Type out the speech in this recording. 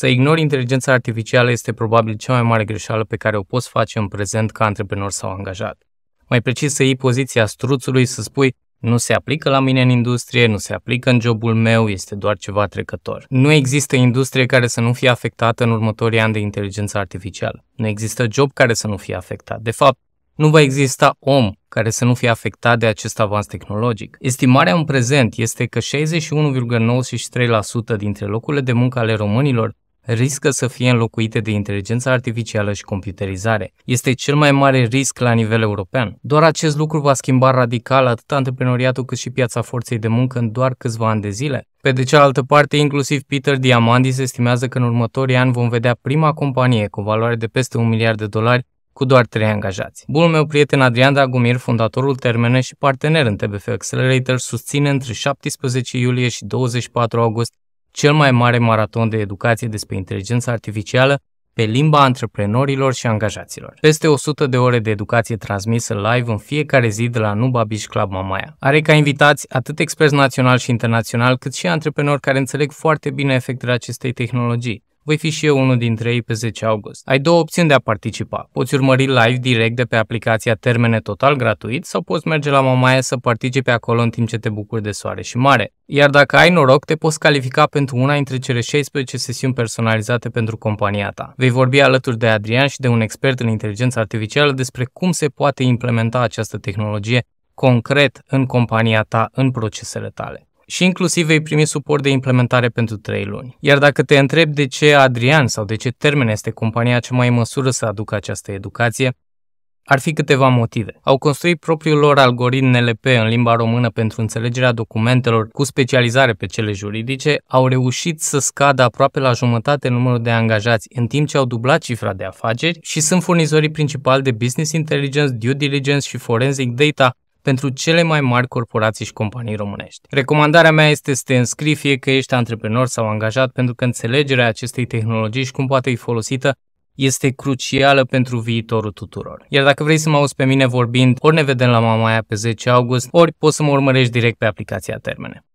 Să ignori inteligența artificială este probabil cea mai mare greșeală pe care o poți face în prezent ca antreprenor sau angajat. Mai precis să iei poziția struțului să spui nu se aplică la mine în industrie, nu se aplică în jobul meu, este doar ceva trecător. Nu există industrie care să nu fie afectată în următorii ani de inteligență artificială. Nu există job care să nu fie afectat. De fapt, nu va exista om care să nu fie afectat de acest avans tehnologic. Estimarea în prezent este că 61,93% dintre locurile de muncă ale românilor riscă să fie înlocuite de inteligența artificială și computerizare. Este cel mai mare risc la nivel european. Doar acest lucru va schimba radical atât antreprenoriatul cât și piața forței de muncă în doar câțiva ani de zile. Pe de cealaltă parte, inclusiv Peter Diamandis estimează că în următorii ani vom vedea prima companie cu valoare de peste un miliard de dolari cu doar trei angajați. Bunul meu prieten Adrian Dragomir, fondatorul Termene și partener în TBF Accelerator, susține între 17 iulie și 24 august cel mai mare maraton de educație despre inteligența artificială pe limba antreprenorilor și angajaților. Peste 100 de ore de educație transmisă live în fiecare zi de la Nuba Beach Club Mamaia. Are ca invitați atât experți național și internațional, cât și antreprenori care înțeleg foarte bine efectele acestei tehnologii. Voi fi și eu unul dintre ei pe 10 august. Ai două opțiuni de a participa. Poți urmări live direct de pe aplicația Termene total gratuit sau poți merge la Mamaia să participe acolo în timp ce te bucuri de soare și mare. Iar dacă ai noroc, te poți califica pentru una dintre cele 16 sesiuni personalizate pentru compania ta. Vei vorbi alături de Adrian și de un expert în inteligență artificială despre cum se poate implementa această tehnologie concret în compania ta, în procesele tale și inclusiv vei primi suport de implementare pentru 3 luni. Iar dacă te întreb de ce Adrian sau de ce Termen este compania cea mai măsură să aducă această educație, ar fi câteva motive. Au construit propriul lor algoritm NLP în limba română pentru înțelegerea documentelor cu specializare pe cele juridice, au reușit să scadă aproape la jumătate numărul de angajați, în timp ce au dublat cifra de afaceri și sunt furnizorii principali de business intelligence, due diligence și forensic data pentru cele mai mari corporații și companii românești. Recomandarea mea este să te înscrii fie că ești antreprenor sau angajat, pentru că înțelegerea acestei tehnologii și cum poate fi folosită este crucială pentru viitorul tuturor. Iar dacă vrei să mă auzi pe mine vorbind, ori ne vedem la Mamaia pe 10 august, ori poți să mă urmărești direct pe aplicația Termene.